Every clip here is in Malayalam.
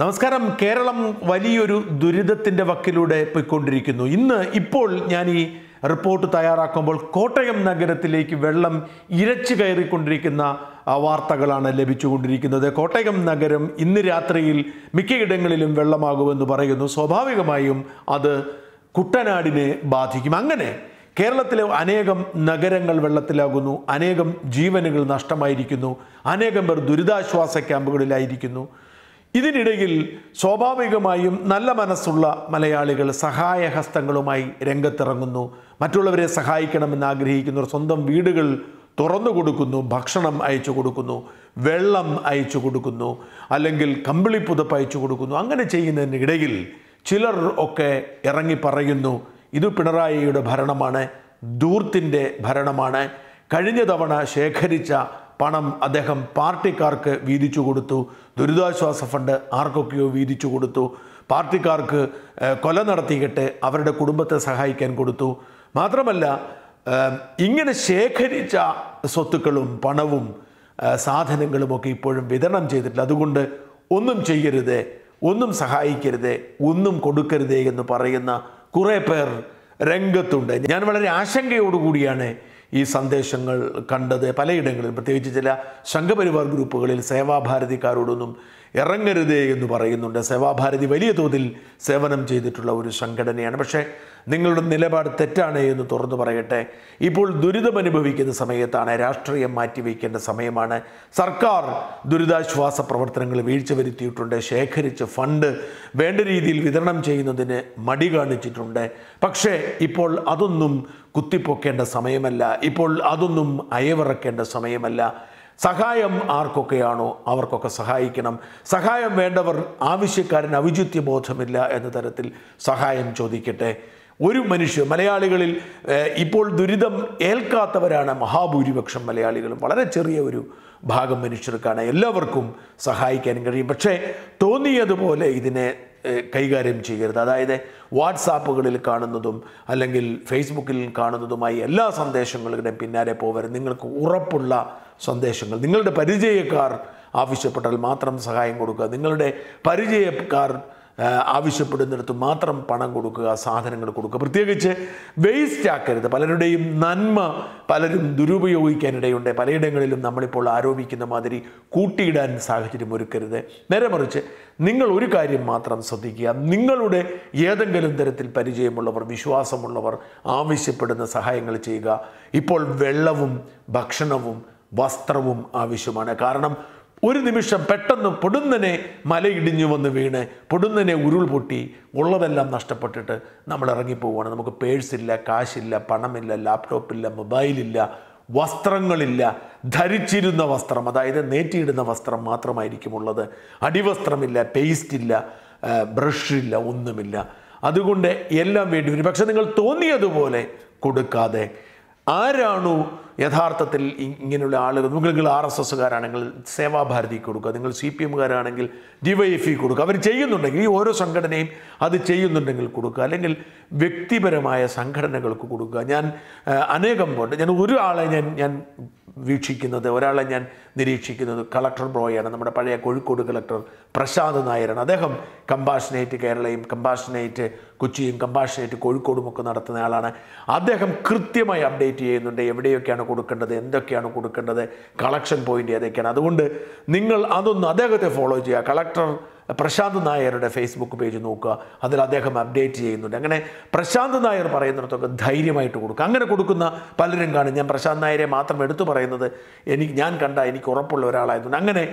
നമസ്കാരം കേരളം വലിയൊരു ദുരിതത്തിൻ്റെ വക്കിലൂടെ പോയിക്കൊണ്ടിരിക്കുന്നു ഇന്ന് ഇപ്പോൾ ഞാൻ ഈ റിപ്പോർട്ട് തയ്യാറാക്കുമ്പോൾ കോട്ടയം നഗരത്തിലേക്ക് വെള്ളം ഇരച്ചു കയറിക്കൊണ്ടിരിക്കുന്ന വാർത്തകളാണ് ലഭിച്ചുകൊണ്ടിരിക്കുന്നത് കോട്ടയം നഗരം ഇന്ന് രാത്രിയിൽ മിക്കയിടങ്ങളിലും വെള്ളമാകുമെന്ന് പറയുന്നു സ്വാഭാവികമായും അത് കുട്ടനാടിനെ ബാധിക്കും അങ്ങനെ കേരളത്തിലെ അനേകം നഗരങ്ങൾ വെള്ളത്തിലാകുന്നു അനേകം ജീവനുകൾ നഷ്ടമായിരിക്കുന്നു അനേകം പേർ ദുരിതാശ്വാസ ക്യാമ്പുകളിലായിരിക്കുന്നു ഇതിനിടയിൽ സ്വാഭാവികമായും നല്ല മനസ്സുള്ള മലയാളികൾ സഹായഹസ്തങ്ങളുമായി രംഗത്തിറങ്ങുന്നു മറ്റുള്ളവരെ സഹായിക്കണമെന്ന് ആഗ്രഹിക്കുന്നവർ സ്വന്തം വീടുകൾ തുറന്നു കൊടുക്കുന്നു ഭക്ഷണം അയച്ചു കൊടുക്കുന്നു വെള്ളം അയച്ചു കൊടുക്കുന്നു അല്ലെങ്കിൽ കമ്പിളിപ്പുതപ്പ് അയച്ചു കൊടുക്കുന്നു അങ്ങനെ ചെയ്യുന്നതിനിടയിൽ ചിലർ ഒക്കെ ഇറങ്ങി പറയുന്നു ഇത് പിണറായിയുടെ ഭരണമാണ് ദൂർത്തിൻ്റെ ഭരണമാണ് കഴിഞ്ഞ തവണ ശേഖരിച്ച പണം അദ്ദേഹം പാർട്ടിക്കാർക്ക് വീതിച്ചു കൊടുത്തു ദുരിതാശ്വാസ ഫണ്ട് ആർക്കൊക്കെയോ വീതിച്ചു കൊടുത്തു പാർട്ടിക്കാർക്ക് കൊല നടത്തിയിട്ട് അവരുടെ കുടുംബത്തെ സഹായിക്കാൻ കൊടുത്തു മാത്രമല്ല ഇങ്ങനെ ശേഖരിച്ച സ്വത്തുക്കളും പണവും സാധനങ്ങളും ഒക്കെ ഇപ്പോഴും വിതരണം ചെയ്തിട്ടില്ല അതുകൊണ്ട് ഒന്നും ചെയ്യരുത് ഒന്നും സഹായിക്കരുത് ഒന്നും കൊടുക്കരുതേ എന്ന് പറയുന്ന കുറേ പേർ രംഗത്തുണ്ട് ഞാൻ വളരെ ആശങ്കയോടുകൂടിയാണ് ഈ സന്ദേശങ്ങൾ കണ്ടത് പലയിടങ്ങളിലും പ്രത്യേകിച്ച് ചില സംഘപരിവാർ ഗ്രൂപ്പുകളിൽ സേവാഭാരതിക്കാരോടൊന്നും ഇറങ്ങരുതേ എന്ന് പറയുന്നുണ്ട് സേവാഭാരതി വലിയ തോതിൽ സേവനം ചെയ്തിട്ടുള്ള ഒരു സംഘടനയാണ് പക്ഷേ നിങ്ങളുടെ നിലപാട് തെറ്റാണ് എന്ന് തുറന്നു പറയട്ടെ ഇപ്പോൾ ദുരിതമനുഭവിക്കുന്ന സമയത്താണ് രാഷ്ട്രീയം മാറ്റിവെക്കേണ്ട സമയമാണ് സർക്കാർ ദുരിതാശ്വാസ പ്രവർത്തനങ്ങൾ വീഴ്ച വരുത്തിയിട്ടുണ്ട് ശേഖരിച്ച് ഫണ്ട് വേണ്ട രീതിയിൽ വിതരണം ചെയ്യുന്നതിന് മടി കാണിച്ചിട്ടുണ്ട് പക്ഷേ ഇപ്പോൾ അതൊന്നും കുത്തിപ്പൊക്കേണ്ട സമയമല്ല ഇപ്പോൾ അതൊന്നും അയവിറക്കേണ്ട സമയമല്ല സഹായം ആർക്കൊക്കെയാണോ അവർക്കൊക്കെ സഹായിക്കണം സഹായം വേണ്ടവർ ആവശ്യക്കാരന് ബോധമില്ല എന്ന തരത്തിൽ സഹായം ചോദിക്കട്ടെ ഒരു മനുഷ്യ മലയാളികളിൽ ഇപ്പോൾ ദുരിതം ഏൽക്കാത്തവരാണ് മഹാഭൂരിപക്ഷം മലയാളികളും വളരെ ചെറിയ ഒരു ഭാഗം മനുഷ്യർക്കാണ് എല്ലാവർക്കും സഹായിക്കാൻ കഴിയും പക്ഷേ തോന്നിയതുപോലെ ഇതിനെ കൈകാര്യം ചെയ്യരുത് അതായത് വാട്സാപ്പുകളിൽ കാണുന്നതും അല്ലെങ്കിൽ ഫേസ്ബുക്കിൽ കാണുന്നതുമായി എല്ലാ സന്ദേശങ്ങളുടെയും പിന്നാലെ പോകരുത് നിങ്ങൾക്ക് ഉറപ്പുള്ള സന്ദേശങ്ങൾ നിങ്ങളുടെ പരിചയക്കാർ ആവശ്യപ്പെട്ടാൽ മാത്രം സഹായം കൊടുക്കുക നിങ്ങളുടെ പരിചയക്കാർ ആവശ്യപ്പെടുന്നിടത്ത് മാത്രം പണം കൊടുക്കുക സാധനങ്ങൾ കൊടുക്കുക പ്രത്യേകിച്ച് വേസ്റ്റ് ആക്കരുത് പലരുടെയും നന്മ പലരും ദുരുപയോഗിക്കാനിടയുണ്ട് പലയിടങ്ങളിലും നമ്മളിപ്പോൾ ആരോപിക്കുന്ന മാതിരി കൂട്ടിയിടാൻ സാഹചര്യം ഒരുക്കരുത് നേരെ മറിച്ച് നിങ്ങൾ ഒരു കാര്യം മാത്രം ശ്രദ്ധിക്കുക നിങ്ങളുടെ ഏതെങ്കിലും തരത്തിൽ പരിചയമുള്ളവർ വിശ്വാസമുള്ളവർ ആവശ്യപ്പെടുന്ന സഹായങ്ങൾ ചെയ്യുക ഇപ്പോൾ വെള്ളവും ഭക്ഷണവും വസ്ത്രവും ആവശ്യമാണ് കാരണം ഒരു നിമിഷം പെട്ടെന്ന് പൊടുന്നനെ മലയിടിഞ്ഞു വന്ന് വീണ് പൊടുന്നനെ ഉരുൾ പൊട്ടി ഉള്ളതെല്ലാം നഷ്ടപ്പെട്ടിട്ട് നമ്മൾ ഇറങ്ങിപ്പോവാണ് നമുക്ക് പേഴ്സില്ല കാശില്ല പണമില്ല ലാപ്ടോപ്പില്ല മൊബൈലില്ല വസ്ത്രങ്ങളില്ല ധരിച്ചിരുന്ന വസ്ത്രം അതായത് നേറ്റിയിടുന്ന വസ്ത്രം മാത്രമായിരിക്കും ഉള്ളത് അടിവസ്ത്രമില്ല പേസ്റ്റില്ല ബ്രഷില്ല ഒന്നുമില്ല അതുകൊണ്ട് എല്ലാം വേണ്ടി വരും പക്ഷെ നിങ്ങൾ തോന്നിയതുപോലെ കൊടുക്കാതെ ആരാണു യഥാർത്ഥത്തിൽ ഇങ്ങനെയുള്ള ആളുകൾ നിങ്ങൾ ആർ എസ് എസ്സുകാരാണെങ്കിൽ സേവാഭാരതി കൊടുക്കുക നിങ്ങൾ സി പി എമ്മുകാരാണെങ്കിൽ ഡി വൈ എഫ് ഇ കൊടുക്കുക അവർ ചെയ്യുന്നുണ്ടെങ്കിൽ ഈ ഓരോ സംഘടനയും അത് ചെയ്യുന്നുണ്ടെങ്കിൽ കൊടുക്കുക അല്ലെങ്കിൽ വ്യക്തിപരമായ സംഘടനകൾക്ക് കൊടുക്കുക ഞാൻ അനേകം കൊണ്ട് ഞാൻ ഒരു ആളെ ഞാൻ ഞാൻ വീക്ഷിക്കുന്നത് ഒരാളെ ഞാൻ നിരീക്ഷിക്കുന്നത് കളക്ടർ ബ്രോയാണ് നമ്മുടെ പഴയ കോഴിക്കോട് കളക്ടർ പ്രശാന്ത് നായരാണ് അദ്ദേഹം കമ്പാഷനേറ്റ് കേരളയും കമ്പാഷനേറ്റ് കൊച്ചിയും കമ്പാഷനേറ്റ് കോഴിക്കോടും ഒക്കെ നടത്തുന്ന ആളാണ് അദ്ദേഹം കൃത്യമായി അപ്ഡേറ്റ് ചെയ്യുന്നുണ്ട് എവിടെയൊക്കെയാണ് കൊടുക്കേണ്ടത് എന്തൊക്കെയാണ് കൊടുക്കേണ്ടത് കളക്ഷൻ പോയിൻ്റ് ഏതൊക്കെയാണ് അതുകൊണ്ട് നിങ്ങൾ അതൊന്ന് അദ്ദേഹത്തെ ഫോളോ ചെയ്യുക കളക്ടർ പ്രശാന്ത് നായരുടെ ഫേസ്ബുക്ക് പേജ് നോക്കുക അതിൽ അദ്ദേഹം അപ്ഡേറ്റ് ചെയ്യുന്നുണ്ട് അങ്ങനെ പ്രശാന്ത് നായർ പറയുന്നിടത്തൊക്കെ ധൈര്യമായിട്ട് കൊടുക്കുക അങ്ങനെ കൊടുക്കുന്ന പലരും കാണും ഞാൻ പ്രശാന്ത് നായരെ മാത്രം എടുത്തു പറയുന്നത് എനിക്ക് ഞാൻ കണ്ട എനിക്ക് ഉറപ്പുള്ള ഒരാളായതുകൊണ്ട് അങ്ങനെ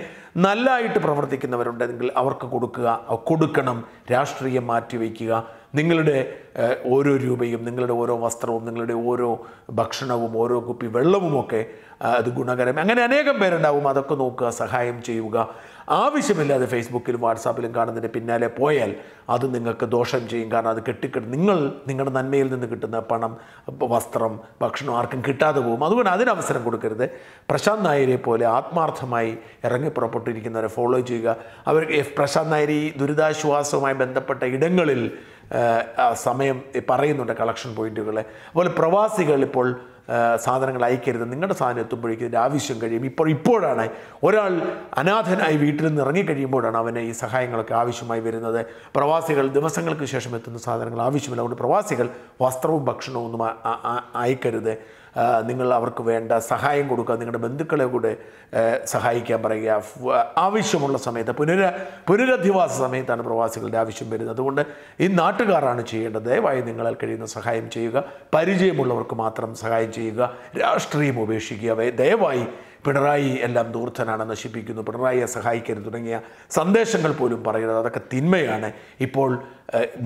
നല്ലതായിട്ട് പ്രവർത്തിക്കുന്നവരുണ്ടെങ്കിൽ അവർക്ക് കൊടുക്കുക കൊടുക്കണം രാഷ്ട്രീയം മാറ്റിവെക്കുക നിങ്ങളുടെ ഓരോ രൂപയും നിങ്ങളുടെ ഓരോ വസ്ത്രവും നിങ്ങളുടെ ഓരോ ഭക്ഷണവും ഓരോ കുപ്പി വെള്ളവുമൊക്കെ അത് ഗുണകരം അങ്ങനെ അനേകം പേരുണ്ടാവും അതൊക്കെ നോക്കുക സഹായം ചെയ്യുക ആവശ്യമില്ലാതെ ഫേസ്ബുക്കിലും വാട്സാപ്പിലും കാണുന്നതിന് പിന്നാലെ പോയാൽ അത് നിങ്ങൾക്ക് ദോഷം ചെയ്യും കാരണം അത് കെട്ടിക്കിട്ട് നിങ്ങൾ നിങ്ങളുടെ നന്മയിൽ നിന്ന് കിട്ടുന്ന പണം വസ്ത്രം ഭക്ഷണം ആർക്കും കിട്ടാതെ പോകും അതുകൊണ്ട് അതിനവസരം കൊടുക്കരുത് പ്രശാന്ത് നായരെ പോലെ ആത്മാർത്ഥമായി ഇറങ്ങി പുറപ്പെട്ടിരിക്കുന്നവരെ ഫോളോ ചെയ്യുക അവർ പ്രശാന്ത് നായരി ദുരിതാശ്വാസവുമായി ബന്ധപ്പെട്ട ഇടങ്ങളിൽ സമയം പറയുന്നുണ്ട് കളക്ഷൻ പോയിന്റുകൾ അതുപോലെ പ്രവാസികൾ ഇപ്പോൾ സാധനങ്ങൾ അയക്കരുത് നിങ്ങളുടെ സാധനം എത്തുമ്പോഴേക്കും ഇതിൻ്റെ ആവശ്യം കഴിയും ഇപ്പോൾ ഇപ്പോഴാണ് ഒരാൾ അനാഥനായി വീട്ടിൽ നിന്ന് ഇറങ്ങിക്കഴിയുമ്പോഴാണ് അവന് ഈ സഹായങ്ങളൊക്കെ ആവശ്യമായി വരുന്നത് പ്രവാസികൾ ദിവസങ്ങൾക്ക് ശേഷം എത്തുന്ന സാധനങ്ങൾ ആവശ്യമില്ല അതുകൊണ്ട് പ്രവാസികൾ വസ്ത്രവും ഭക്ഷണവും ഒന്നും അയക്കരുത് നിങ്ങൾ അവർക്ക് വേണ്ട സഹായം കൊടുക്കുക നിങ്ങളുടെ ബന്ധുക്കളെ കൂടെ സഹായിക്കാൻ പറയുക ആവശ്യമുള്ള സമയത്ത് പുനര പുനരധിവാസ സമയത്താണ് പ്രവാസികളുടെ ആവശ്യം വരുന്നത് അതുകൊണ്ട് ഈ നാട്ടുകാരാണ് ചെയ്യേണ്ടത് ദയവായി നിങ്ങളാൽ കഴിയുന്ന സഹായം ചെയ്യുക പരിചയമുള്ളവർക്ക് മാത്രം സഹായം ചെയ്യുക രാഷ്ട്രീയം ഉപേക്ഷിക്കുക ദയവായി പിണറായി എല്ലാം ദൂർത്തനാണ് നശിപ്പിക്കുന്നു പിണറായിയെ സഹായിക്കരുത് തുടങ്ങിയ സന്ദേശങ്ങൾ പോലും പറയുന്നത് അതൊക്കെ തിന്മയാണ് ഇപ്പോൾ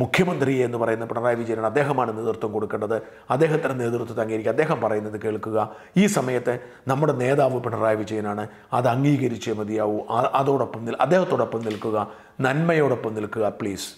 മുഖ്യമന്ത്രി എന്ന് പറയുന്ന പിണറായി വിജയൻ അദ്ദേഹമാണ് നേതൃത്വം കൊടുക്കേണ്ടത് അദ്ദേഹത്തിൻ്റെ നേതൃത്വത്തെ അംഗീകരിക്കുക അദ്ദേഹം പറയുന്നത് കേൾക്കുക ഈ സമയത്ത് നമ്മുടെ നേതാവ് പിണറായി വിജയനാണ് അത് അംഗീകരിച്ചേ മതിയാവൂ അതോടൊപ്പം അദ്ദേഹത്തോടൊപ്പം നിൽക്കുക നന്മയോടൊപ്പം നിൽക്കുക പ്ലീസ്